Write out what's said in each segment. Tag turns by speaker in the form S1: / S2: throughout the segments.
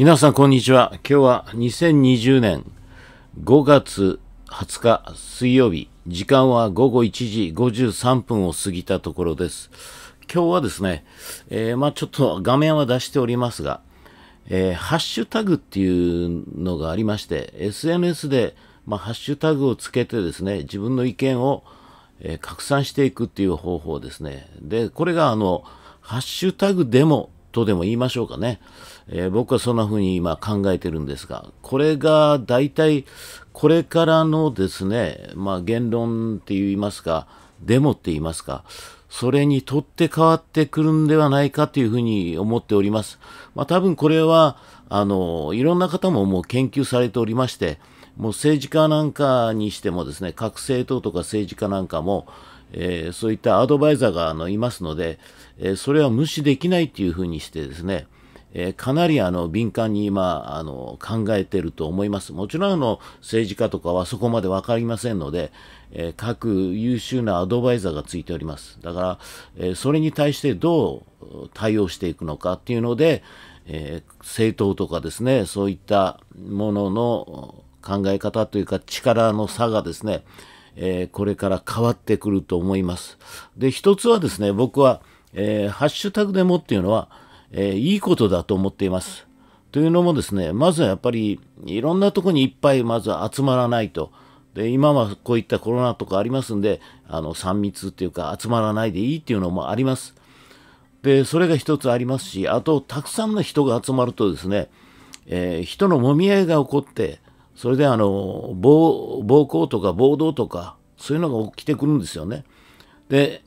S1: 皆さんこんにちは。今日は2020年5月20日水曜日、時間は午後1時53分を過ぎたところです。今日はですね、えー、まあちょっと画面は出しておりますが、えー、ハッシュタグっていうのがありまして、SNS で、まあ、ハッシュタグをつけてですね、自分の意見を、え拡散していくっていう方法ですね。で、これがあの、ハッシュタグデモとでも言いましょうかね。えー、僕はそんな風に今考えてるんですが、これが大体これからのですね、まあ言論って言いますか、デモって言いますか、それにとって変わってくるんではないかというふうに思っております。まあ多分これは、あの、いろんな方ももう研究されておりまして、もう政治家なんかにしてもですね、各政党とか政治家なんかも、えー、そういったアドバイザーがあのいますので、えー、それは無視できないというふうにしてですね、えかなりあの敏感に今あの考えてると思います。もちろんあの政治家とかはそこまで分かりませんので、え各優秀なアドバイザーがついております。だから、えそれに対してどう対応していくのかっていうので、え政党とかですね、そういったものの考え方というか力の差がですね、えこれから変わってくると思います。で、一つはですね、僕は、えー、ハッシュタグデモっていうのは、えー、いいことだと思っています。というのもですね、まずはやっぱりいろんなところにいっぱいまず集まらないと。で、今はこういったコロナとかありますんで、あの、3密っていうか集まらないでいいっていうのもあります。で、それが一つありますし、あと、たくさんの人が集まるとですね、えー、人のもみ合いが起こって、それであの暴、暴行とか暴動とか、そういうのが起きてくるんですよね。で、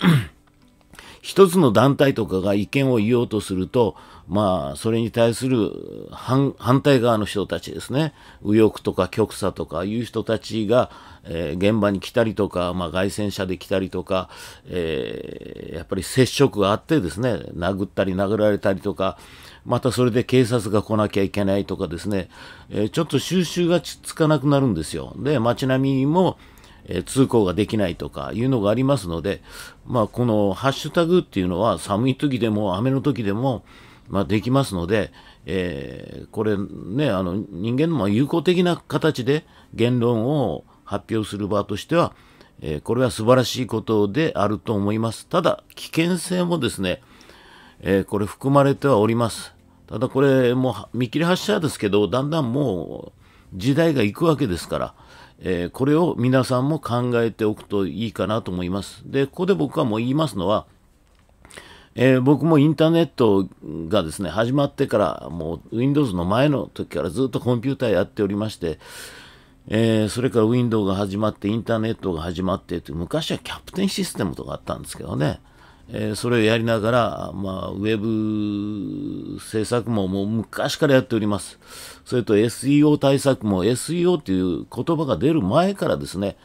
S1: 一つの団体とかが意見を言おうとすると、まあ、それに対する反対側の人たちですね、右翼とか極左とかいう人たちが、えー、現場に来たりとか、まあ、外戦車で来たりとか、えー、やっぱり接触があってですね、殴ったり殴られたりとか、またそれで警察が来なきゃいけないとかですね、えー、ちょっと収拾がつかなくなるんですよ。で、街並みも、えー、通行ができないとかいうのがありますので、まあ、このハッシュタグっていうのは寒い時でも雨の時でも、まあ、できますので、えー、これね、あの人間の有効的な形で言論を発表する場としては、えー、これは素晴らしいことであると思います。ただ、危険性もですね、えー、これ含まれてはおります。ただこれもう見切り発車ですけど、だんだんもう時代が行くわけですから、えー、これを皆さんも考えておくといいかなと思います。で、ここで僕はもう言いますのは、えー、僕もインターネットがですね、始まってから、もう Windows の前の時からずっとコンピューターやっておりまして、えー、それから Windows が始まって、インターネットが始まってって、昔はキャプテンシステムとかあったんですけどね、えー、それをやりながら、まあ、ウェブ制作ももう昔からやっております。それと SEO 対策も SEO という言葉が出る前からですね、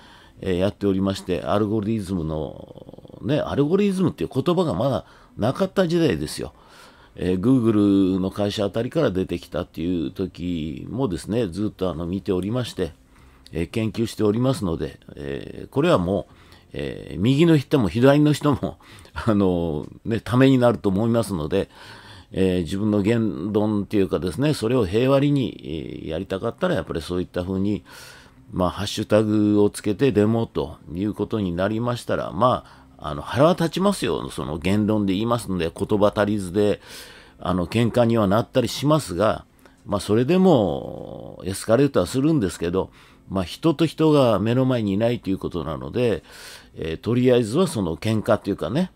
S1: えー、やっておりまして、アルゴリズムの、ね、アルゴリズムっていう言葉がまだなかった時代ですよ。えー、Google の会社あたりから出てきたっていう時もですね、ずっとあの見ておりまして、えー、研究しておりますので、えー、これはもう、えー、右の人も左の人も、あのね、ためになると思いますので、えー、自分の言論っていうかですね、それを平和に、やりたかったら、やっぱりそういったふうに、まあ、ハッシュタグをつけてデモということになりましたら、まあ、あの、腹は立ちますよ。その言論で言いますので、言葉足りずで、あの、喧嘩にはなったりしますが、まあ、それでも、エスカレートはするんですけど、まあ、人と人が目の前にいないということなので、えー、とりあえずはその喧嘩というかね、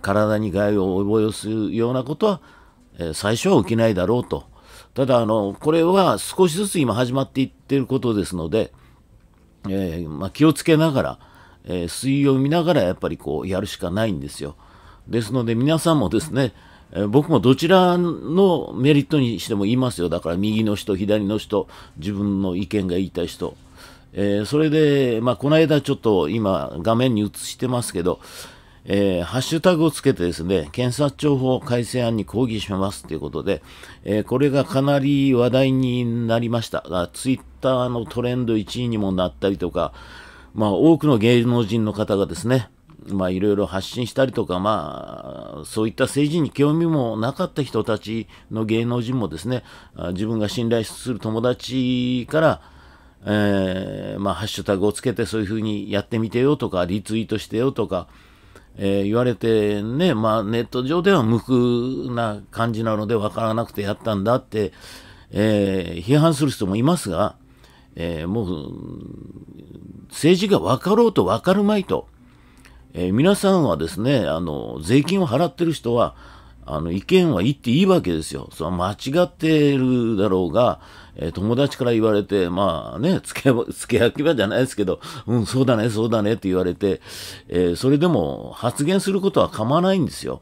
S1: 体に害を及ぼすようなことは、最初は起きないだろうと。ただあの、これは少しずつ今始まっていってることですので、えー、まあ、気をつけながら、えー、水を見ながらやっぱりこうやるしかないんですよ。ですので皆さんもですね、えー、僕もどちらのメリットにしても言いますよ。だから右の人、左の人、自分の意見が言いたい人。えそれで、まあ、この間ちょっと今画面に映してますけど、えー、ハッシュタグをつけてですね、検察庁法改正案に抗議しますということで、えー、これがかなり話題になりました。ツイッターのトレンド1位にもなったりとか、まあ多くの芸能人の方がですね、まあいろいろ発信したりとか、まあそういった政治に興味もなかった人たちの芸能人もですね、自分が信頼する友達から、えー、まあハッシュタグをつけてそういうふうにやってみてよとか、リツイートしてよとか、えー、言われてね、まあ、ネット上では無垢な感じなので分からなくてやったんだって、えー、批判する人もいますが、えー、もう政治が分かろうと分かるまいと、え皆さんはですねあの税金を払ってる人はあの意見は言っていいわけですよ。それは間違ってるだろうが、えー、友達から言われて、まあね、つけ、つけ焼き場じゃないですけど、うん、そうだね、そうだねって言われて、えー、それでも発言することは構わないんですよ。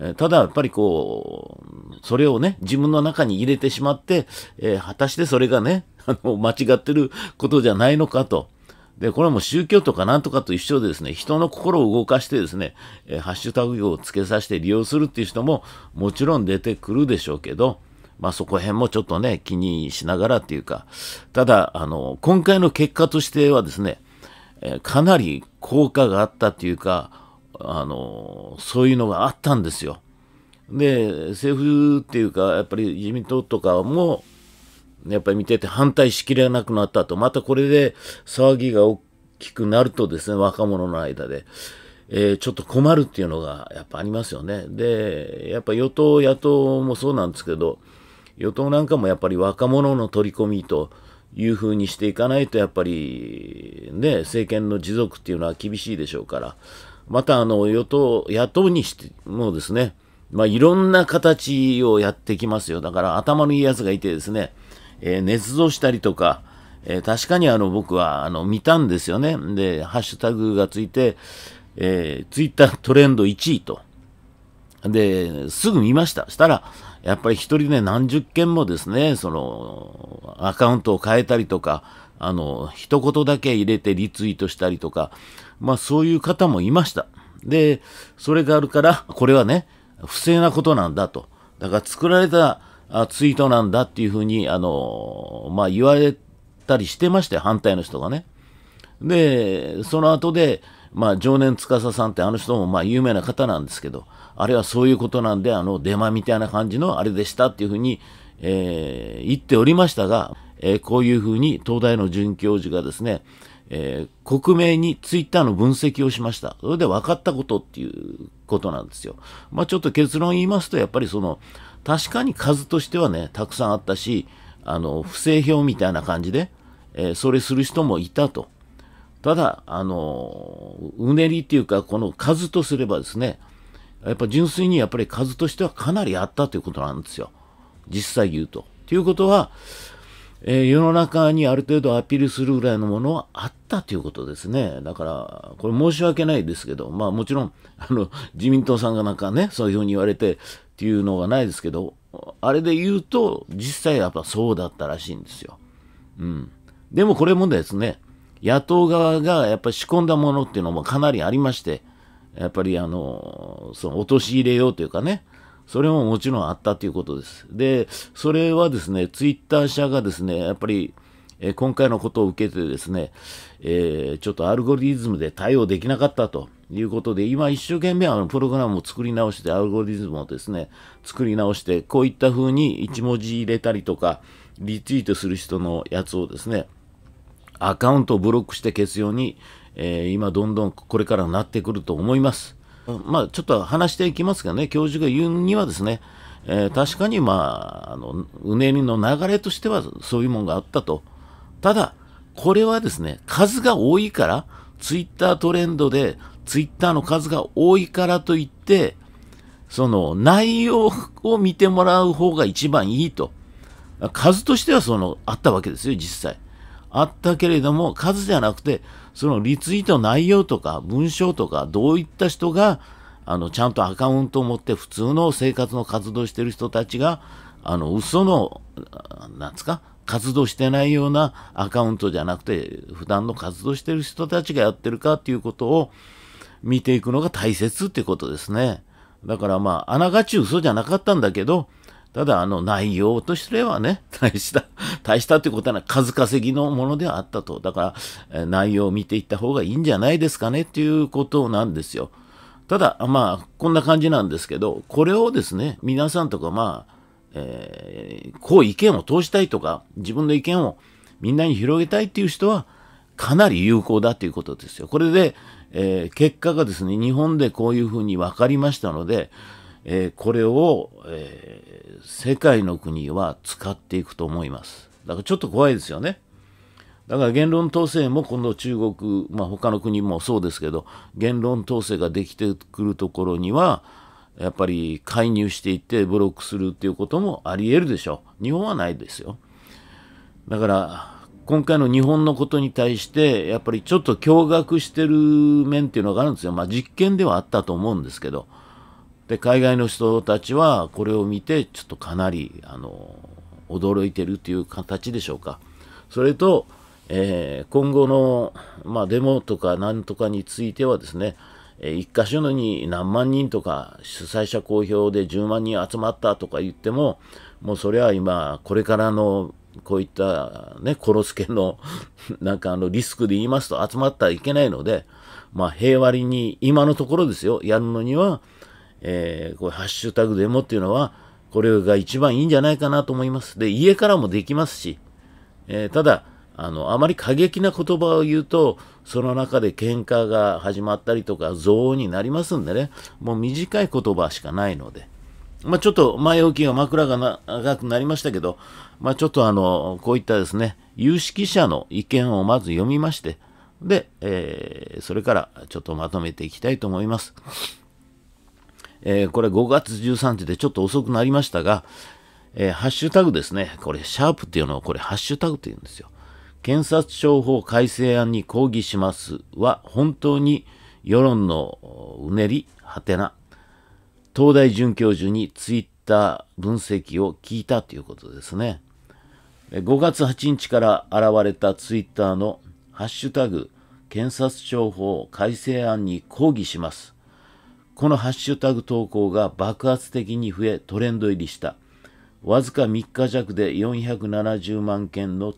S1: えー、ただ、やっぱりこう、それをね、自分の中に入れてしまって、え果たしてそれがね、あの、間違ってることじゃないのかと。で、これも宗教とかなんとかと一緒でですね、人の心を動かしてですね、えハッシュタグをつけさせて利用するっていう人ももちろん出てくるでしょうけど、まあそこ辺もちょっとね、気にしながらっていうか、ただ、あの、今回の結果としてはですね、えー、かなり効果があったっていうか、あの、そういうのがあったんですよ。で、政府っていうか、やっぱり自民党とかも、やっぱり見てて反対しきれなくなったと、またこれで騒ぎが大きくなるとですね、若者の間で、えー、ちょっと困るっていうのがやっぱありますよね。で、やっぱ与党、野党もそうなんですけど、与党なんかもやっぱり若者の取り込みというふうにしていかないと、やっぱり、ね、政権の持続っていうのは厳しいでしょうから、また、あの、与党、野党にしてもですね、まあ、いろんな形をやってきますよ。だから、頭のいい奴がいてですね、えー、捏造したりとか、えー、確かにあの、僕は、あの、見たんですよね。で、ハッシュタグがついて、えー、ツイッタートレンド1位と。で、すぐ見ました。したら、やっぱり一人で何十件もですね、その、アカウントを変えたりとか、あの、一言だけ入れてリツイートしたりとか、まあそういう方もいました。で、それがあるから、これはね、不正なことなんだと。だから作られたツイートなんだっていうふうに、あの、まあ言われたりしてまして、反対の人がね。で、その後で、まあ、常年司さんってあの人もまあ有名な方なんですけど、あれはそういうことなんで、あの、デマみたいな感じのあれでしたっていうふうに、えー、言っておりましたが、えー、こういうふうに東大の准教授がですね、えー、国名にツイッターの分析をしました。それで分かったことっていうことなんですよ。まあ、ちょっと結論言いますと、やっぱりその、確かに数としてはね、たくさんあったし、あの、不正表みたいな感じで、えー、それする人もいたと。ただ、あの、うねりっていうか、この数とすればですね、やっぱ純粋にやっぱり数としてはかなりあったということなんですよ。実際言うと。ということは、えー、世の中にある程度アピールするぐらいのものはあったということですね。だから、これ申し訳ないですけど、まあもちろん、あの、自民党さんがなんかね、そういうふうに言われてっていうのがないですけど、あれで言うと、実際やっぱそうだったらしいんですよ。うん。でもこれもですね、野党側がやっぱり仕込んだものっていうのもかなりありまして、やっぱりあの、その陥れようというかね、それももちろんあったということです。で、それはですね、ツイッター社がですね、やっぱり、え今回のことを受けてですね、えー、ちょっとアルゴリズムで対応できなかったということで、今一生懸命あのプログラムを作り直して、アルゴリズムをですね、作り直して、こういった風に1文字入れたりとか、リツイートする人のやつをですね、アカウントをブロックして消すように、えー、今どんどんこれからなってくると思います。まあ、ちょっと話していきますがね、教授が言うにはですね、えー、確かに、まあ、あのうねりの流れとしてはそういうものがあったと。ただ、これはですね、数が多いから、ツイッタートレンドで、ツイッターの数が多いからといって、その内容を見てもらう方が一番いいと。数としてはそのあったわけですよ、実際。あったけれども、数じゃなくて、そのリツイート内容とか文章とか、どういった人が、あの、ちゃんとアカウントを持って普通の生活の活動してる人たちが、あの、嘘の、なんですか、活動してないようなアカウントじゃなくて、普段の活動してる人たちがやってるかっていうことを見ていくのが大切ってことですね。だからまあ、あながち嘘じゃなかったんだけど、ただ、あの、内容としてはね、大した、大したってことは数稼ぎのものではあったと。だから、内容を見ていった方がいいんじゃないですかねっていうことなんですよ。ただ、まあ、こんな感じなんですけど、これをですね、皆さんとか、まあ、えー、こう意見を通したいとか、自分の意見をみんなに広げたいっていう人は、かなり有効だということですよ。これで、えー、結果がですね、日本でこういうふうに分かりましたので、えー、これを、えー、世界の国は使っていくと思います。だからちょっと怖いですよね。だから言論統制も今度中国、まあ、他の国もそうですけど、言論統制ができてくるところには、やっぱり介入していってブロックするっていうこともありえるでしょう。日本はないですよ。だから、今回の日本のことに対して、やっぱりちょっと驚愕してる面っていうのがあるんですよ。まあ実験ではあったと思うんですけど。で海外の人たちはこれを見てちょっとかなりあの驚いてるという形でしょうかそれと、えー、今後の、まあ、デモとかなんとかについてはですね、え1箇所のに何万人とか主催者公表で10万人集まったとか言ってももうそれは今これからのこういったね、コロスケの、なんかあの、リスクで言いますと集まったらいけないので、まあ、平和に、今のところですよ、やるのには、えー、こハッシュタグデモっていうのは、これが一番いいんじゃないかなと思います。で、家からもできますし、えー、ただ、あの、あまり過激な言葉を言うと、その中で喧嘩が始まったりとか、憎悪になりますんでね、もう短い言葉しかないので。まあ、ちょっと前置きが枕が長くなりましたけど、まあ、ちょっとあの、こういったですね、有識者の意見をまず読みまして、で、えー、それからちょっとまとめていきたいと思います。えー、これ5月13日でちょっと遅くなりましたが、えー、ハッシュタグですね。これ、シャープっていうのをこれ、ハッシュタグって言うんですよ。検察庁法改正案に抗議しますは、本当に世論のうねり、はてな。東大准教授にツイッター分析を聞いたということですね。5月8日から現れたツイッターのハッシュタグ、検察庁法改正案に抗議します。このハッシュタグ投稿が爆発的に増えトレンド入りした。わずか3日弱で470万件の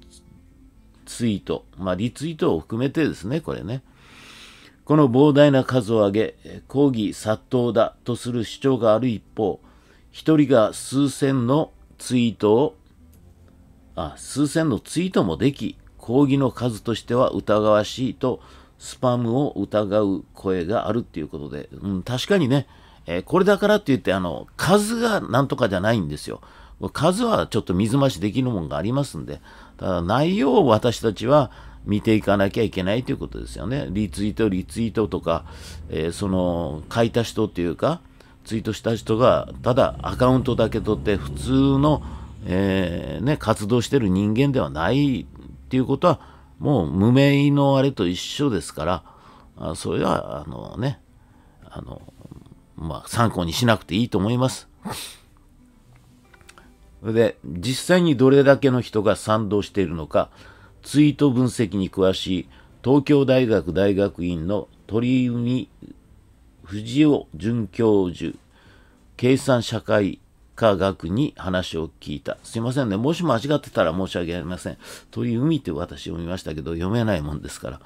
S1: ツイート、まあ、リツイートを含めてですね、これね。この膨大な数を上げ、抗議殺到だとする主張がある一方、一人が数千のツイートを、あ、数千のツイートもでき、抗議の数としては疑わしいとスパムを疑う声があるっていうことで、うん、確かにね、えー、これだからって言って、あの、数がなんとかじゃないんですよ。数はちょっと水増しできるもんがありますんで、ただ内容を私たちは見ていかなきゃいけないということですよね。リツイート、リツイートとか、えー、その、書いた人っていうか、ツイートした人が、ただアカウントだけ取って普通の、えー、ね、活動してる人間ではないっていうことは、もう無名のあれと一緒ですから、それは、あのね、あの、まあ、参考にしなくていいと思います。それで、実際にどれだけの人が賛同しているのか、ツイート分析に詳しい東京大学大学院の鳥海藤尾准教授、計算社会科学に話を聞いた。すいませんね。もし間違ってたら申し訳ありません。鳥海って私読みましたけど、読めないもんですから。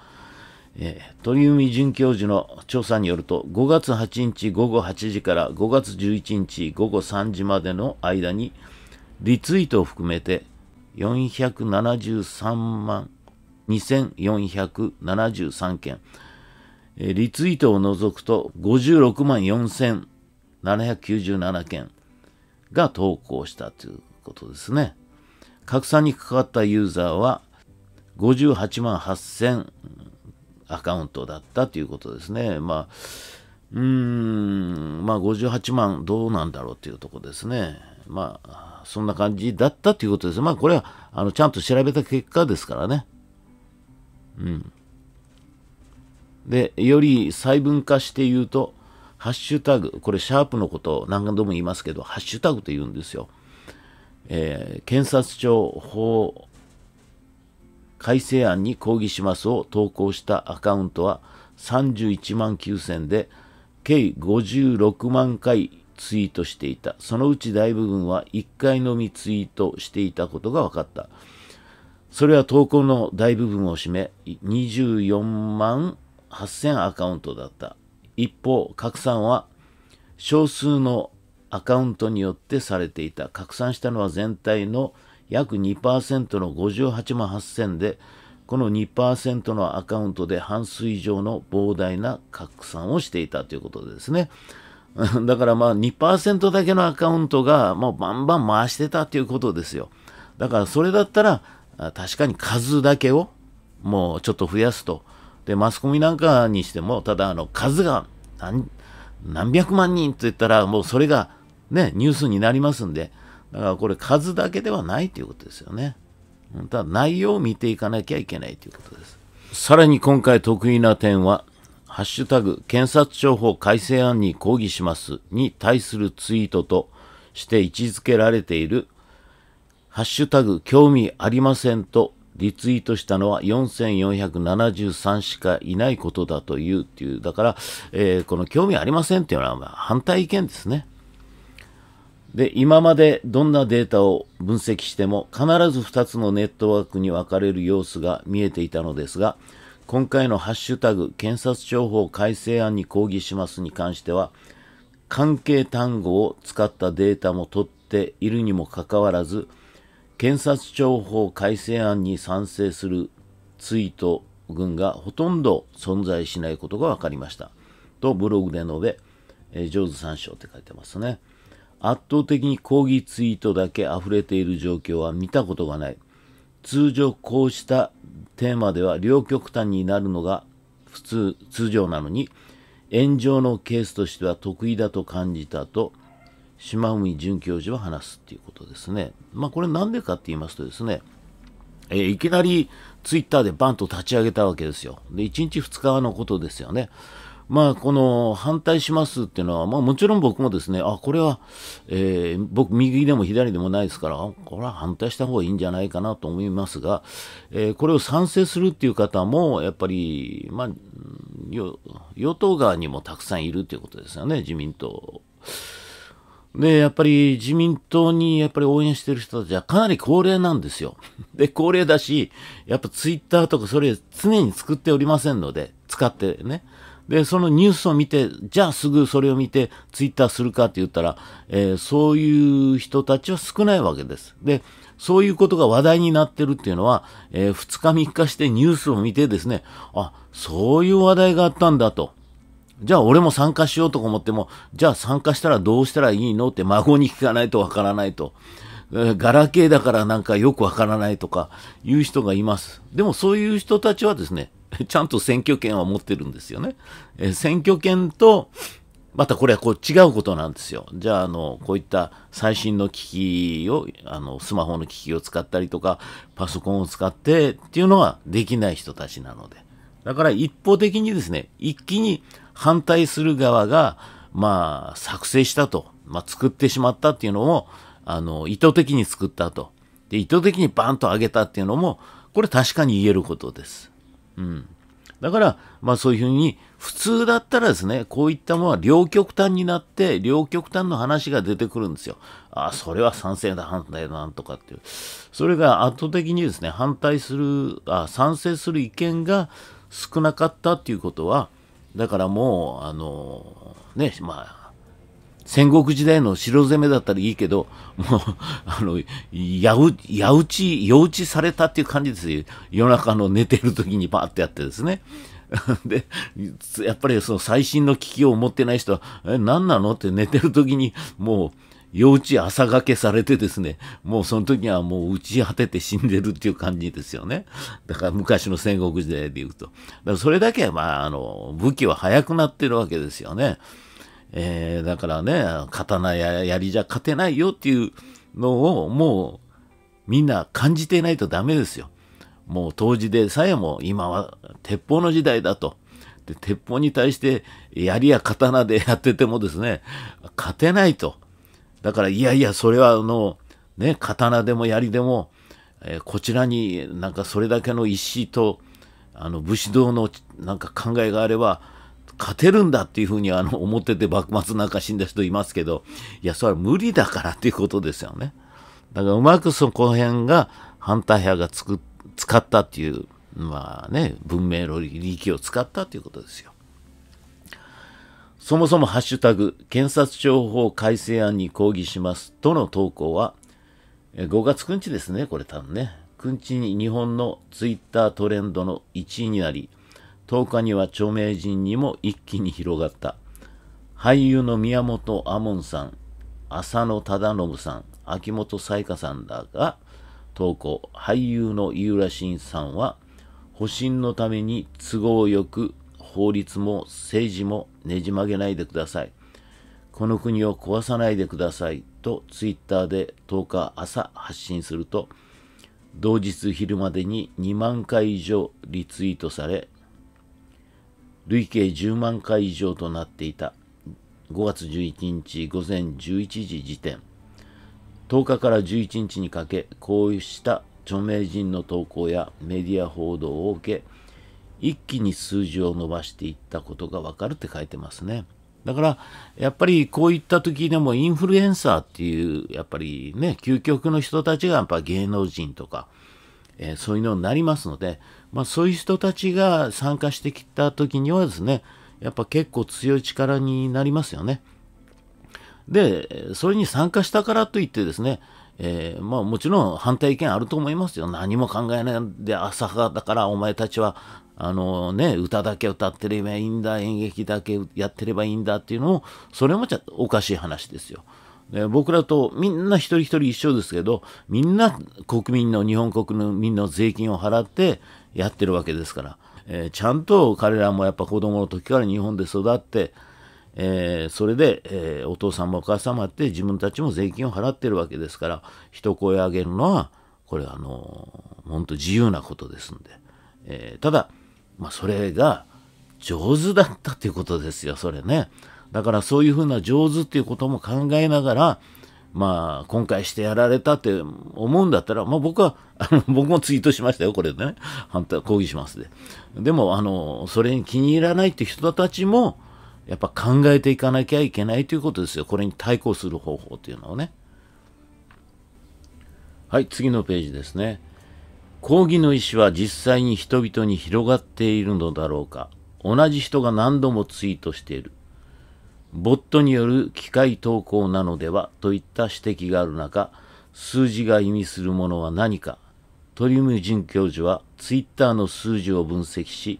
S1: えー、鳥海准教授の調査によると、5月8日午後8時から5月11日午後3時までの間に、リツイートを含めて473万2473件、えリツイートを除くと56万4797件、が投稿したということですね。拡散に関わったユーザーは58万8000アカウントだったということですね。まあ、うーん、まあ58万どうなんだろうというとこですね。まあ、そんな感じだったということです。まあ、これは、あの、ちゃんと調べた結果ですからね。うん。で、より細分化して言うと、ハッシュタグ、これシャープのことを何度も言いますけど、ハッシュタグと言うんですよ。えー、検察庁法改正案に抗議しますを投稿したアカウントは31万9000で、計56万回ツイートしていた。そのうち大部分は1回のみツイートしていたことが分かった。それは投稿の大部分を占め、24万8000アカウントだった。一方、拡散は少数のアカウントによってされていた。拡散したのは全体の約2%の58万8000で、この2%のアカウントで半数以上の膨大な拡散をしていたということですね。だからまあ2%だけのアカウントがもうバンバン回してたということですよ。だからそれだったら確かに数だけをもうちょっと増やすと。で、マスコミなんかにしても、ただあの数が何何百万人って言ったら、もうそれがね、ニュースになりますんで、だからこれ数だけではないということですよね。ただ内容を見ていかなきゃいけないということです。さらに今回得意な点は、ハッシュタグ検察庁法改正案に抗議しますに対するツイートとして位置づけられている、ハッシュタグ興味ありませんとリツイートしたのは4473しかいないことだというっていう、だから、えー、この興味ありませんっていうのは反対意見ですね。で、今までどんなデータを分析しても必ず2つのネットワークに分かれる様子が見えていたのですが、今回のハッシュタグ検察庁法改正案に抗議しますに関しては、関係単語を使ったデータも取っているにもかかわらず、検察庁法改正案に賛成するツイート群がほとんど存在しないことが分かりました。とブログで述べ、えー、上手参照って書いてますね。圧倒的に抗議ツイートだけ溢れている状況は見たことがない。通常こうしたテーマでは両極端になるのが普通、通常なのに、炎上のケースとしては得意だと感じたと島海准教授は話すっていうことですね。まあこれなんでかって言いますとですね、えー、いきなりツイッターでバンと立ち上げたわけですよ。で、1日2日のことですよね。まあ、この反対しますっていうのは、まあ、もちろん僕もですね、あ、これは、えー、僕、右でも左でもないですから、これは反対した方がいいんじゃないかなと思いますが、えー、これを賛成するっていう方も、やっぱり、まあ、与党側にもたくさんいるということですよね、自民党。で、やっぱり自民党にやっぱり応援してる人たちはかなり高齢なんですよ。で、高齢だし、やっぱツイッターとかそれ常に作っておりませんので、使ってね。で、そのニュースを見て、じゃあすぐそれを見てツイッターするかって言ったら、えー、そういう人たちは少ないわけです。で、そういうことが話題になってるっていうのは、えー、2日3日してニュースを見てですね、あ、そういう話題があったんだと。じゃあ俺も参加しようと思っても、じゃあ参加したらどうしたらいいのって孫に聞かないとわからないと。ガラケーだからなんかよくわからないとかいう人がいます。でもそういう人たちはですね、ちゃんと選挙権は持ってるんですよね。え選挙権と、またこれはこう違うことなんですよ。じゃあ、あの、こういった最新の機器を、あの、スマホの機器を使ったりとか、パソコンを使ってっていうのはできない人たちなので。だから一方的にですね、一気に反対する側が、まあ、作成したと、まあ、作ってしまったっていうのを、あの、意図的に作ったと。で、意図的にバンと上げたっていうのも、これ確かに言えることです。うん。だから、まあそういうふうに、普通だったらですね、こういったものは両極端になって、両極端の話が出てくるんですよ。ああ、それは賛成だ、反対だ、なんとかっていう。それが圧倒的にですね、反対する、あ賛成する意見が少なかったっていうことは、だからもう、あのー、ね、まあ、戦国時代の城攻めだったらいいけど、もう、あの、やう、やうち、夜うちされたっていう感じですよ。夜中の寝てる時にバーってやってですね。で、やっぱりその最新の機器を持ってない人は、え、何なのって寝てる時に、もう、幼稚朝掛けされてですね、もうその時にはもう打ち果てて死んでるっていう感じですよね。だから昔の戦国時代で言うと。だからそれだけ、まあ、あの、武器は速くなってるわけですよね。えー、だからね、刀や槍じゃ勝てないよっていうのをもうみんな感じていないとダメですよ。もう当時でさえも今は鉄砲の時代だと。で鉄砲に対して槍や刀でやっててもですね、勝てないと。だから、いやいや、それは、あの、ね、刀でも槍でも、えー、こちらになんかそれだけの石と、あの、武士道のなんか考えがあれば、勝てるんだっていうふうにあの思ってて幕末なんか死んだ人いますけど、いや、それは無理だからっていうことですよね。だからうまくそこ辺が反対派がつく使ったっていう、まあね、文明の利益を使ったっていうことですよ。そもそもハッシュタグ、検察庁法改正案に抗議しますとの投稿は、5月9日ですね、これ多分ね。9日に日本のツイッタートレンドの1位になり、10日には著名人にも一気に広がった。俳優の宮本亞門さん、浅野忠信さん、秋元才加さんだが投稿、俳優の井浦新さんは、保身のために都合よく法律も政治もねじ曲げないでください。この国を壊さないでくださいとツイッターで10日朝発信すると、同日昼までに2万回以上リツイートされ、累計10万回以上となっていた5月11日午前11時時点、10日から11日にかけ、こうした著名人の投稿やメディア報道を受け、一気に数字を伸ばしていったことがわかるって書いてますね。だから、やっぱりこういった時でもインフルエンサーっていう、やっぱりね、究極の人たちがやっぱ芸能人とか、えー、そういうのになりますので、まあ、そういう人たちが参加してきた時にはですね、やっぱ結構強い力になりますよね。で、それに参加したからといってですね、えー、まあもちろん反対意見あると思いますよ。何も考えないで浅はだからお前たちはあのね、歌だけ歌ってればいいんだ、演劇だけやってればいいんだっていうのも、それもちとおかしい話ですよ。で僕らとみんな一人一人一緒ですけど、みんな国民の、日本国民の税金を払ってやってるわけですから、えー、ちゃんと彼らもやっぱ子供の時から日本で育って、えー、それで、えー、お父もお母様って自分たちも税金を払ってるわけですから、一声上げるのは、これあの、本当自由なことですんで。えただ、まあ、それが上手だったっていうことですよ、それね。だからそういうふうな上手っていうことも考えながら、まあ、今回してやられたって思うんだったら、まあ僕は、あの、僕もツイートしましたよ、これでね。反対、抗議しますで。でも、あの、それに気に入らないって人たちも、やっぱ考えていかなきゃいけないということですよ。これに対抗する方法っていうのをね。はい、次のページですね。抗議の意思は実際に人々に広がっているのだろうか。同じ人が何度もツイートしている。ボットによる機械投稿なのではといった指摘がある中、数字が意味するものは何か。鳥海准教授はツイッターの数字を分析し、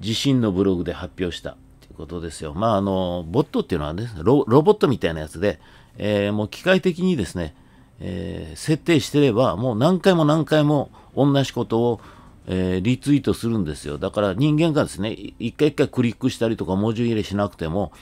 S1: 自身のブログで発表したということですよ。まあ、あの、ボットっていうのはね、ロボットみたいなやつで、えー、もう機械的にですね、えー、設定してれば、もう何回も何回も同じことを、えー、リツイートするんですよ。だから人間がですね、一回一回クリックしたりとか文字入れしなくても、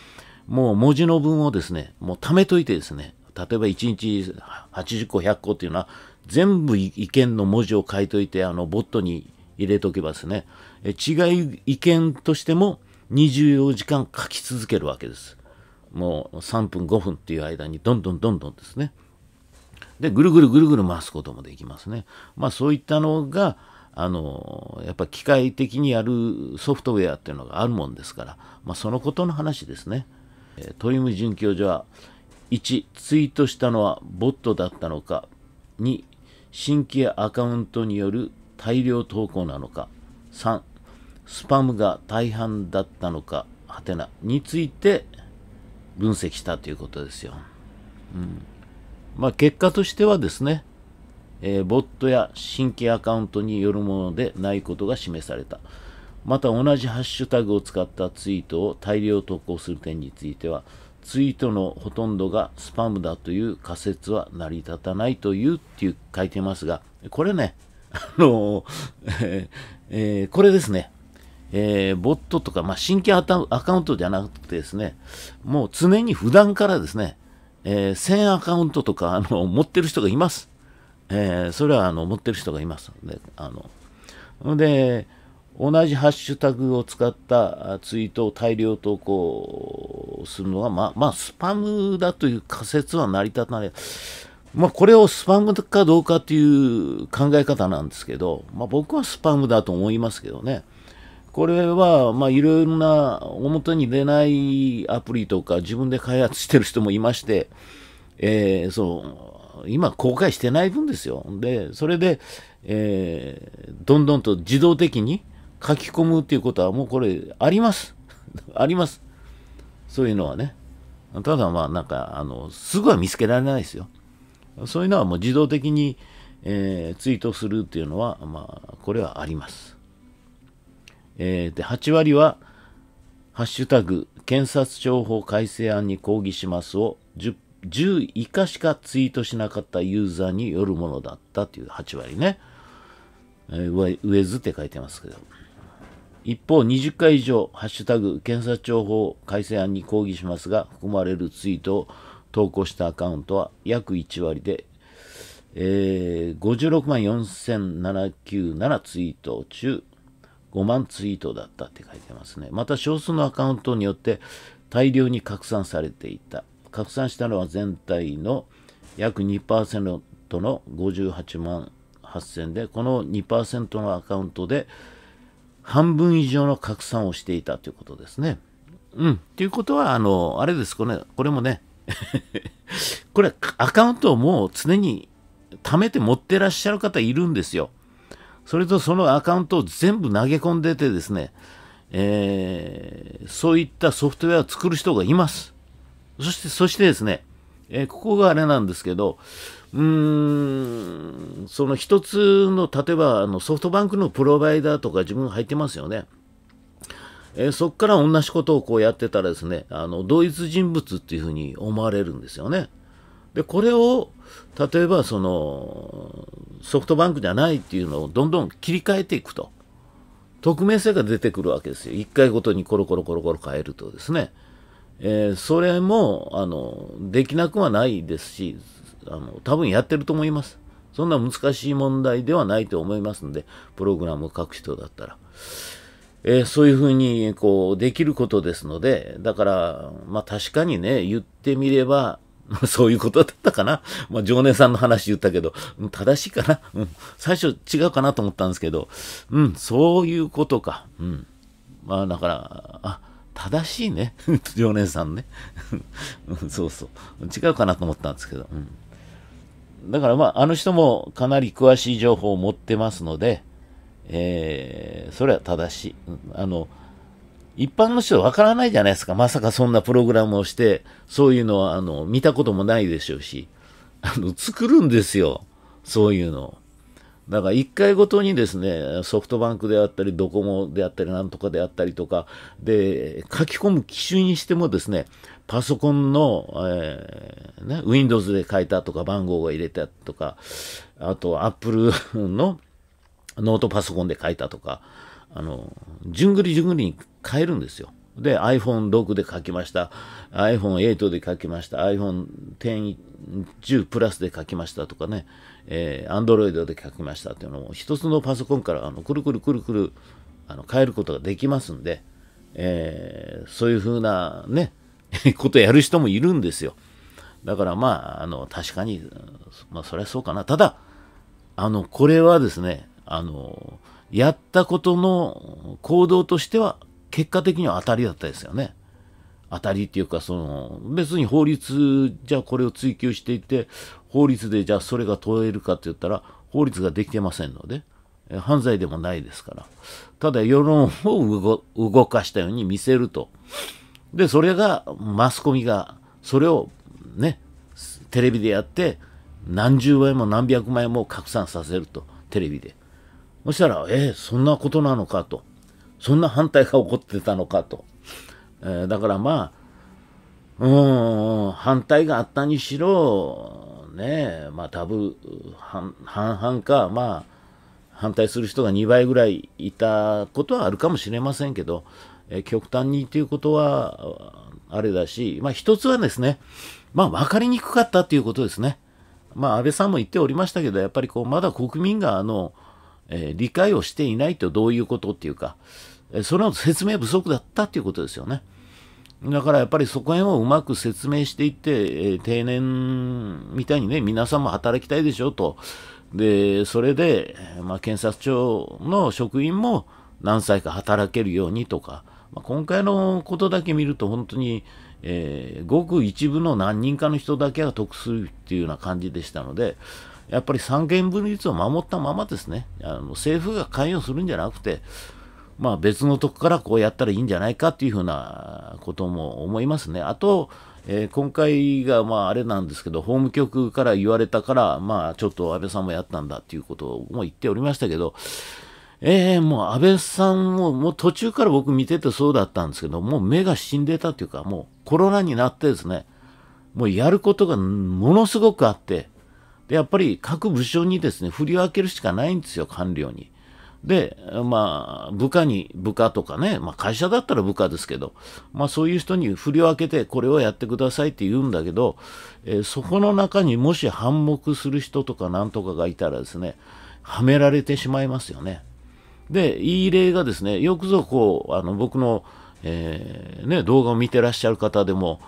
S1: もう文字の文をですね、もう貯めといてですね、例えば1日80個、100個っていうのは、全部意見の文字を書いといて、あの、ボットに入れとけばですね、え違い意見としても24時間書き続けるわけです。もう3分、5分っていう間にどんどんどんどんですね。で、ぐるぐるぐるぐる回すこともできますね。まあそういったのが、あの、やっぱ機械的にやるソフトウェアっていうのがあるもんですから、まあそのことの話ですね。え鳥海准教授は、1、ツイートしたのはボットだったのか、2、新規アカウントによる大量投稿なのか、3、スパムが大半だったのか、はてな、について分析したということですよ。うんまあ、結果としてはですね、えー、ボットや新規アカウントによるものでないことが示された。また同じハッシュタグを使ったツイートを大量投稿する点については、ツイートのほとんどがスパムだという仮説は成り立たないというっていう書いてますが、これね、あの、えー、えー、これですね、えー、ボットとか、まあ、新規アカウントじゃなくてですね、もう常に普段からですね、えー、1000アカウントとかあの持ってる人がいます。えー、それはあの持ってる人がいますで。あので、同じハッシュタグを使ったツイートを大量投稿するのは、まあ、まあ、スパムだという仮説は成り立たない。まあ、これをスパムかどうかという考え方なんですけど、まあ、僕はスパムだと思いますけどね。これは、まあ、いろんな表に出ないアプリとか自分で開発してる人もいまして、えー、そう、今公開してない分ですよ。で、それで、えー、どんどんと自動的に書き込むっていうことはもうこれあります。あります。そういうのはね。ただまあなんか、あの、すぐは見つけられないですよ。そういうのはもう自動的に、えー、ツイートするっていうのは、まあ、これはあります。えー、で8割は「ハッシュタグ検察庁法改正案に抗議しますを」を 10, 10以下しかツイートしなかったユーザーによるものだったという8割ね、えー、ウェズって書いてますけど一方20回以上「ハッシュタグ検察庁法改正案に抗議しますが」含まれるツイートを投稿したアカウントは約1割でえー、56万4797ツイート中5万ツイートだったって書いてますね。また少数のアカウントによって大量に拡散されていた。拡散したのは全体の約2%の58万8000で、この2%のアカウントで半分以上の拡散をしていたということですね。うん。ということは、あの、あれですこれ、これもね、これ、アカウントをもう常に貯めて持ってらっしゃる方いるんですよ。それとそのアカウントを全部投げ込んでてですね、えー、そういったソフトウェアを作る人がいます。そして、そしてですね、えー、ここがあれなんですけど、うーん、その一つの、例えばあのソフトバンクのプロバイダーとか自分入ってますよね。えー、そこから同じことをこうやってたらですね、あの同一人物っていうふうに思われるんですよね。で、これを例えばそのソフトバンクじゃないっていうのをどんどん切り替えていくと。匿名性が出てくるわけですよ。1回ごとにコロコロコロコロ変えるとですね。えー、それも、あの、できなくはないですし、あの、多分やってると思います。そんな難しい問題ではないと思いますんで、プログラムを書く人だったら。えー、そういうふうに、こう、できることですので、だから、まあ確かにね、言ってみれば、そういうことだったかな。まあ、常年さんの話言ったけど、正しいかな。うん。最初違うかなと思ったんですけど、うん、そういうことか。うん。まあ、だから、あ、正しいね。常年さんね、うん。そうそう。違うかなと思ったんですけど。うん、だからまあ、あの人もかなり詳しい情報を持ってますので、えー、それは正しい。うん、あの、一般の人はわからないじゃないですか。まさかそんなプログラムをして、そういうのは、あの、見たこともないでしょうし。あの、作るんですよ。そういうの。だから一回ごとにですね、ソフトバンクであったり、ドコモであったり、なんとかであったりとか、で、書き込む機種にしてもですね、パソコンの、えー、ね、Windows で書いたとか、番号が入れたとか、あと、Apple のノートパソコンで書いたとか、あの、じゅんぐりんぐりに変えるんですよ。で、iPhone6 で書きました。iPhone8 で書きました。iPhone10 10プラスで書きましたとかね、えー、Android で書きましたっていうのも、一つのパソコンからあのくるくるくるくるあの変えることができますんで、えー、そういうふうなね、ことやる人もいるんですよ。だからまあ、あの、確かに、まあ、そりゃそうかな。ただ、あの、これはですね、あの、やったことの行動としては結果的には当たりだったですよね。当たりっていうか、その、別に法律じゃこれを追求していて、法律でじゃあそれが問えるかって言ったら、法律ができてませんので、犯罪でもないですから。ただ世論を動かしたように見せると。で、それが、マスコミが、それをね、テレビでやって、何十倍も何百倍も拡散させると、テレビで。そしたら、えー、そんなことなのかと。そんな反対が起こってたのかと。えー、だからまあ、うん、反対があったにしろ、ね、まあ多分、半々か、まあ、反対する人が2倍ぐらいいたことはあるかもしれませんけど、えー、極端にということは、あれだし、まあ一つはですね、まあ分かりにくかったということですね。まあ安倍さんも言っておりましたけど、やっぱりこう、まだ国民があの、えー、理解をしていないとどういうことっていうか、それの説明不足だったっていうことですよね。だからやっぱりそこへもうまく説明していって、えー、定年みたいにね、皆さんも働きたいでしょと。で、それで、まあ、検察庁の職員も何歳か働けるようにとか、まあ、今回のことだけ見ると本当に、えー、ごく一部の何人かの人だけが得するっていうような感じでしたので、やっぱり三権分立を守ったままですね、あの政府が関与するんじゃなくて、まあ、別のとこからこうやったらいいんじゃないかっていうふうなことも思いますね。あと、えー、今回がまああれなんですけど、法務局から言われたから、まあちょっと安倍さんもやったんだっていうことも言っておりましたけど、えー、もう安倍さんも、もう途中から僕見ててそうだったんですけど、もう目が死んでたというか、もうコロナになってですね、もうやることがものすごくあって、でやっぱり各部署にですね振り分けるしかないんですよ官僚に。で、まあ、部下に、部下とかね、まあ、会社だったら部下ですけど、まあ、そういう人に振り分けて、これをやってくださいって言うんだけど、えー、そこの中にもし反目する人とかなんとかがいたらですね、はめられてしまいますよね。で、いい例がですね、よくぞこう、あの、僕の、えー、ね、動画を見てらっしゃる方でも、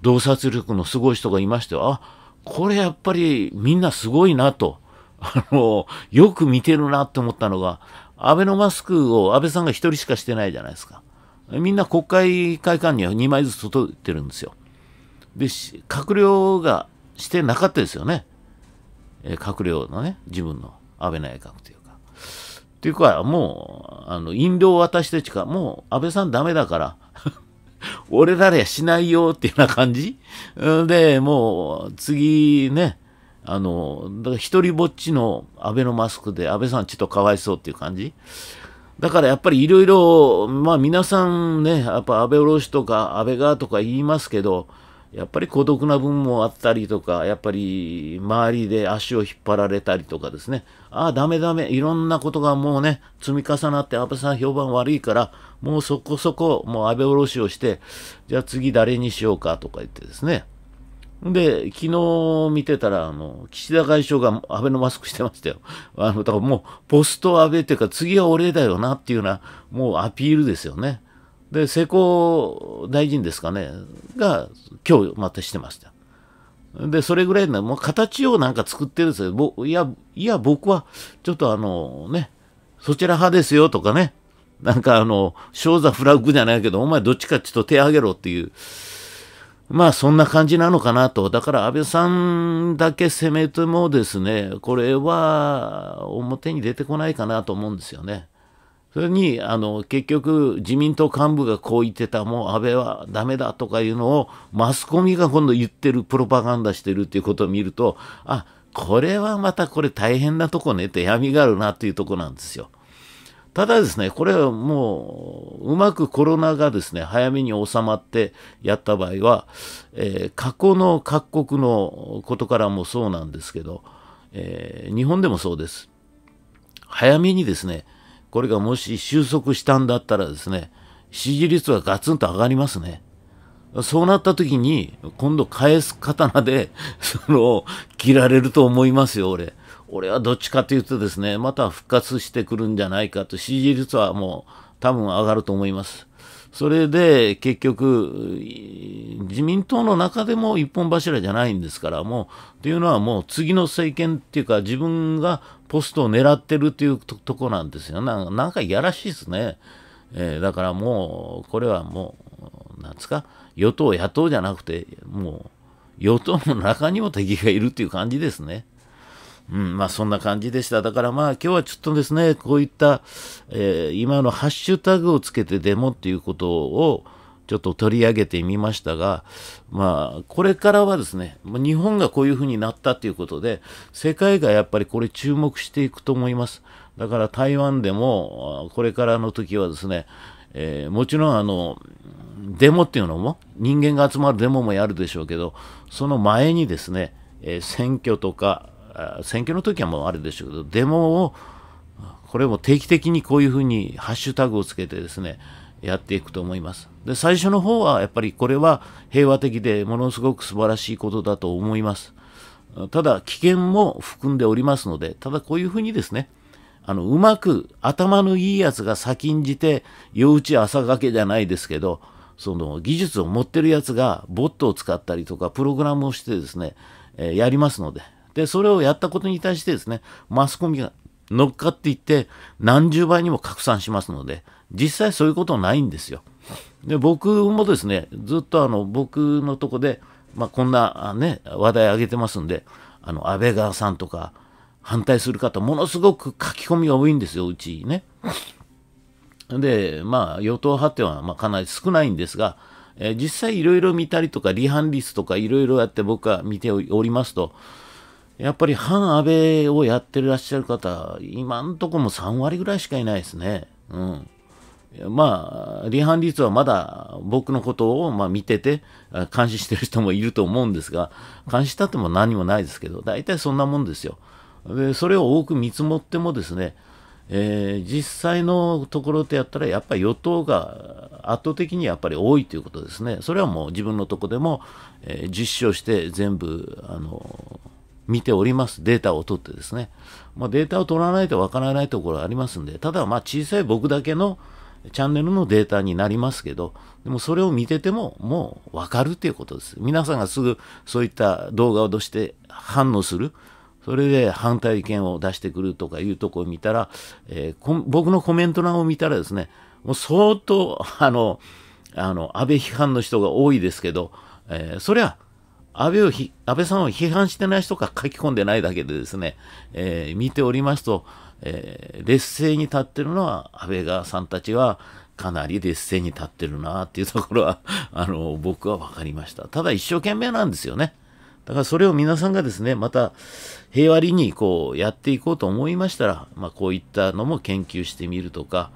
S1: 洞察力のすごい人がいましては、あ、これやっぱりみんなすごいなと、あの、よく見てるなって思ったのが、アベノマスクを安倍さんが1人しかしてないじゃないですか。みんな国会会館には2枚ずつ届いてるんですよ。で、閣僚がしてなかったですよね。え閣僚のね、自分の安倍内閣というか。というか、もう、あの、飲料を渡してしか、もう安倍さんダメだから、俺らりゃしないよっていうような感じで、もう次ね、あの、だから一人ぼっちの安倍のマスクで安倍さんちょっとかわいそうっていう感じ。だからやっぱりいろいろ、まあ皆さんね、やっぱ安倍おろしとか安倍がとか言いますけど、やっぱり孤独な分もあったりとか、やっぱり周りで足を引っ張られたりとかですね、ああ、ダメダメ、いろんなことがもうね、積み重なって安倍さん評判悪いから、もうそこそこ、もう安倍おろしをして、じゃあ次誰にしようかとか言ってですね。で、昨日見てたら、あの、岸田外相が安倍のマスクしてましたよ。あの、だからもう、ポスト安倍っていうか、次は俺だよなっていうような、もうアピールですよね。で、世耕大臣ですかね、が、今日またしてました。で、それぐらいの、もう形をなんか作ってるんですよ。いや、いや、僕は、ちょっとあの、ね、そちら派ですよとかね、なんかあの、小座フラッグじゃないけど、お前どっちかっと手上げろっていう。まあそんな感じなのかなと。だから安倍さんだけ攻めてもですね、これは表に出てこないかなと思うんですよね。それに、あの、結局自民党幹部がこう言ってた、もう安倍はダメだとかいうのをマスコミが今度言ってる、プロパガンダしてるっていうことを見ると、あ、これはまたこれ大変なとこねって闇があるなっていうとこなんですよ。ただですね、これはもう、うまくコロナがですね、早めに収まってやった場合は、えー、過去の各国のことからもそうなんですけど、えー、日本でもそうです。早めにですね、これがもし収束したんだったらですね、支持率はガツンと上がりますね。そうなった時に、今度返す刀で、その、切られると思いますよ、俺。俺はどっちかというとですね、また復活してくるんじゃないかと、支持率はもう多分上がると思います。それで結局、自民党の中でも一本柱じゃないんですから、もう、というのはもう次の政権っていうか、自分がポストを狙ってるっていうととこなんですよ。ななんかいやらしいですね。えー、だからもう、これはもう、なんですか、与党、野党じゃなくて、もう、与党の中にも敵がいるっていう感じですね。うん、まあそんな感じでした。だからまあ今日はちょっとですね、こういった、えー、今のハッシュタグをつけてデモっていうことをちょっと取り上げてみましたが、まあこれからはですね、日本がこういうふうになったということで、世界がやっぱりこれ注目していくと思います。だから台湾でもこれからの時はですね、えー、もちろんあの、デモっていうのも人間が集まるデモもやるでしょうけど、その前にですね、えー、選挙とか選挙の時はもうあれでしょうけど、デモを、これも定期的にこういうふうにハッシュタグをつけてですね、やっていくと思います。で、最初の方はやっぱりこれは平和的でものすごく素晴らしいことだと思います。ただ、危険も含んでおりますので、ただこういうふうにですね、あの、うまく頭のいいやつが先んじて、夜打ち朝がけじゃないですけど、その技術を持ってるやつがボットを使ったりとかプログラムをしてですね、えやりますので、で、それをやったことに対してですね、マスコミが乗っかっていって何十倍にも拡散しますので、実際そういうことないんですよ。で、僕もですね、ずっとあの、僕のとこで、まあ、こんなね、話題上げてますんで、あの、安倍川さんとか、反対する方、ものすごく書き込みが多いんですよ、うちね。で、まあ、与党派っていうのは、まあ、かなり少ないんですが、えー、実際いろいろ見たりとか、離反率とかいろいろやって僕は見ておりますと、やっぱり反安倍をやってらっしゃる方、今んとこも3割ぐらいしかいないですね。うん。まあ、離反率はまだ僕のことをまあ見てて、監視してる人もいると思うんですが、監視したっても何もないですけど、大体そんなもんですよ。で、それを多く見積もってもですね、えー、実際のところでやったら、やっぱり与党が圧倒的にやっぱり多いということですね。それはもう自分のとこでも、えー、実証して全部、あのー見ております。データを取ってですね。まあ、データを取らないとわからないところありますんで、ただまあ小さい僕だけのチャンネルのデータになりますけど、でもそれを見ててももうわかるっていうことです。皆さんがすぐそういった動画を出して反応する。それで反対意見を出してくるとかいうとこを見たら、えー、僕のコメント欄を見たらですね、もう相当、あの、あの、安倍批判の人が多いですけど、えー、そりゃ、安倍を安倍さんを批判してない人か書き込んでないだけでですね、えー、見ておりますと、えー、劣勢に立ってるのは安倍川さんたちはかなり劣勢に立ってるなっていうところは、あの、僕は分かりました。ただ一生懸命なんですよね。だからそれを皆さんがですね、また平和裏にこうやっていこうと思いましたら、まあこういったのも研究してみるとか、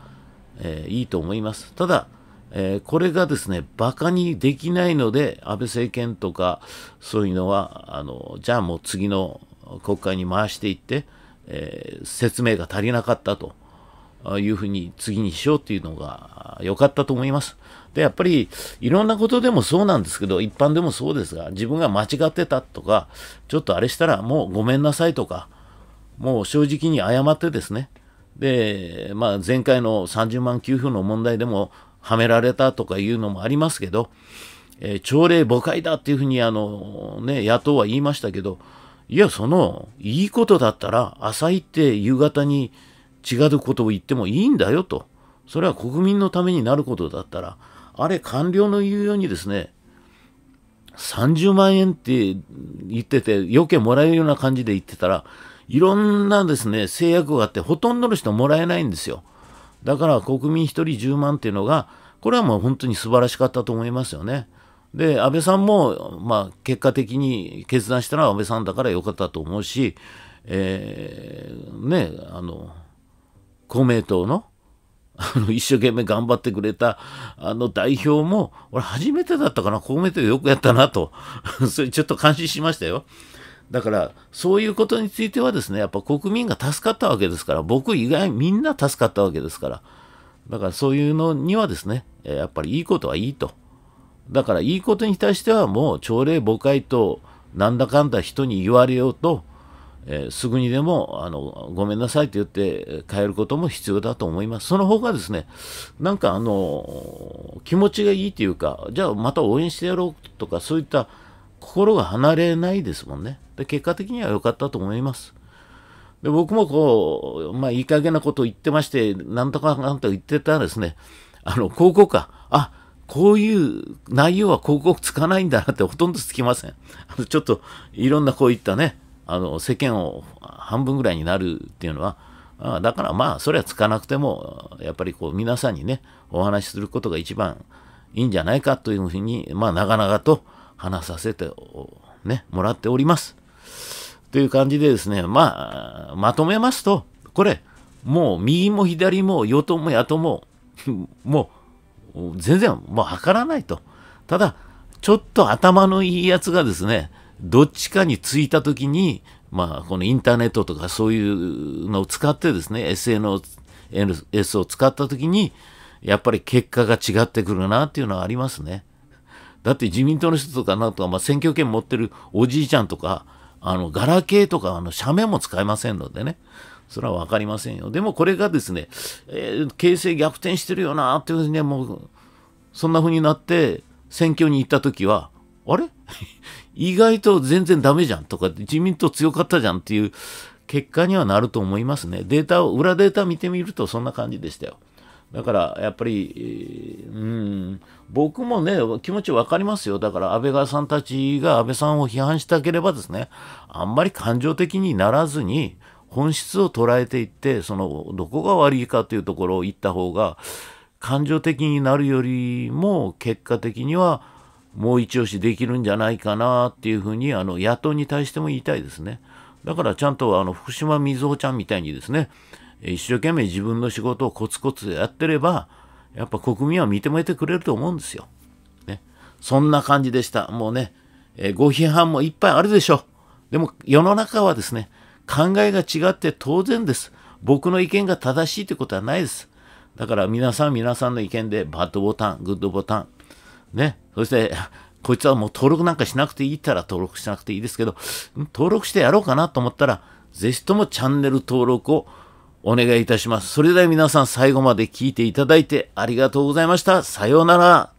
S1: えー、いいと思います。ただ、えー、これがですね、馬鹿にできないので、安倍政権とか、そういうのは、あの、じゃあもう次の国会に回していって、えー、説明が足りなかったというふうに、次にしようっていうのが良かったと思います。で、やっぱり、いろんなことでもそうなんですけど、一般でもそうですが、自分が間違ってたとか、ちょっとあれしたらもうごめんなさいとか、もう正直に謝ってですね、で、まあ、前回の30万給付の問題でも、はめられたとかいうのもありますけど、えー、朝礼誤解だっていうふうにあの、ね、野党は言いましたけど、いや、その、いいことだったら、朝行って夕方に違うことを言ってもいいんだよと。それは国民のためになることだったら、あれ、官僚の言うようにですね、30万円って言ってて、余計もらえるような感じで言ってたら、いろんなですね、制約があって、ほとんどの人もらえないんですよ。だから国民1人10万っていうのが、これはもう本当に素晴らしかったと思いますよね。で、安倍さんも、まあ、結果的に決断したのは安倍さんだから良かったと思うし、えー、ね、あの、公明党の、あの、一生懸命頑張ってくれた、あの、代表も、俺初めてだったかな、公明党よくやったなと、それちょっと感心しましたよ。だから、そういうことについてはですね、やっぱ国民が助かったわけですから、僕以外みんな助かったわけですから、だからそういうのにはですね、やっぱりいいことはいいと。だからいいことに対してはもう朝礼誤解と、なんだかんだ人に言われようと、えー、すぐにでもあのごめんなさいと言って変えることも必要だと思います。その方がですね、なんかあの気持ちがいいというか、じゃあまた応援してやろうとか、そういった心が離れないですもんね。で結果的には良かったと思います。で僕もこう、まあ、いい加減なことを言ってまして、なんとかなんとか言ってたらですね、あの、広告か、あ、こういう内容は広告つかないんだなってほとんどつきません。あのちょっといろんなこういったね、あの、世間を半分ぐらいになるっていうのは、あだからまあ、それはつかなくても、やっぱりこう、皆さんにね、お話しすることが一番いいんじゃないかというふうに、まあ、長々と、話させて、ね、もらっております。という感じでですね、まあ、まとめますと、これ、もう右も左も与党も野党も、もう、全然もう測らないと。ただ、ちょっと頭のいいやつがですね、どっちかについたときに、まあ、このインターネットとかそういうのを使ってですね、SNS を使ったときに、やっぱり結果が違ってくるなっていうのはありますね。だって自民党の人とかなんとか、まあ、選挙権持ってるおじいちゃんとか、あの、ガラケーとか、あの、社名も使えませんのでね。それはわかりませんよ。でもこれがですね、えー、形勢逆転してるよな、っていうふうにね、もう、そんなふうになって、選挙に行った時は、あれ 意外と全然ダメじゃんとか、自民党強かったじゃんっていう結果にはなると思いますね。データを、裏データ見てみるとそんな感じでしたよ。だから、やっぱり、うん、僕もね、気持ちわかりますよ。だから、安倍川さんたちが安倍さんを批判したければですね、あんまり感情的にならずに、本質を捉えていって、その、どこが悪いかというところを言った方が、感情的になるよりも、結果的には、もう一押しできるんじゃないかなっていうふうに、あの、野党に対しても言いたいですね。だから、ちゃんと、あの、福島みずほちゃんみたいにですね、一生懸命自分の仕事をコツコツやってれば、やっぱ国民は認めてくれると思うんですよ。ね。そんな感じでした。もうね、えー、ご批判もいっぱいあるでしょう。でも世の中はですね、考えが違って当然です。僕の意見が正しいということはないです。だから皆さん皆さんの意見でバッドボタン、グッドボタン、ね。そして、こいつはもう登録なんかしなくていいったら登録しなくていいですけど、登録してやろうかなと思ったら、ぜひともチャンネル登録をお願いいたします。それでは皆さん最後まで聞いていただいてありがとうございました。さようなら。